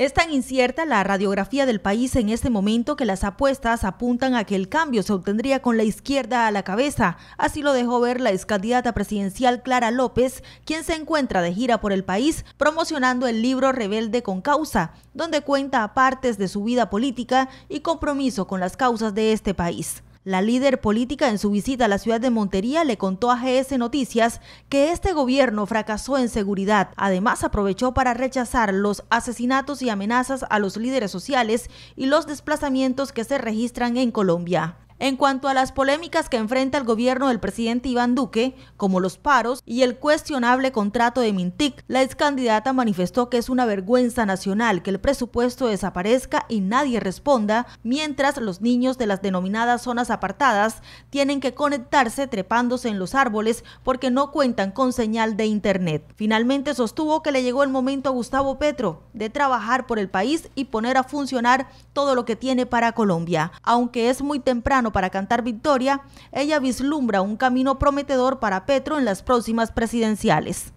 Es tan incierta la radiografía del país en este momento que las apuestas apuntan a que el cambio se obtendría con la izquierda a la cabeza. Así lo dejó ver la excandidata presidencial Clara López, quien se encuentra de gira por el país promocionando el libro Rebelde con Causa, donde cuenta partes de su vida política y compromiso con las causas de este país. La líder política en su visita a la ciudad de Montería le contó a GS Noticias que este gobierno fracasó en seguridad. Además, aprovechó para rechazar los asesinatos y amenazas a los líderes sociales y los desplazamientos que se registran en Colombia. En cuanto a las polémicas que enfrenta el gobierno del presidente Iván Duque, como los paros y el cuestionable contrato de Mintic, la ex candidata manifestó que es una vergüenza nacional que el presupuesto desaparezca y nadie responda, mientras los niños de las denominadas zonas apartadas tienen que conectarse trepándose en los árboles porque no cuentan con señal de internet. Finalmente sostuvo que le llegó el momento a Gustavo Petro de trabajar por el país y poner a funcionar todo lo que tiene para Colombia, aunque es muy temprano para cantar victoria, ella vislumbra un camino prometedor para Petro en las próximas presidenciales.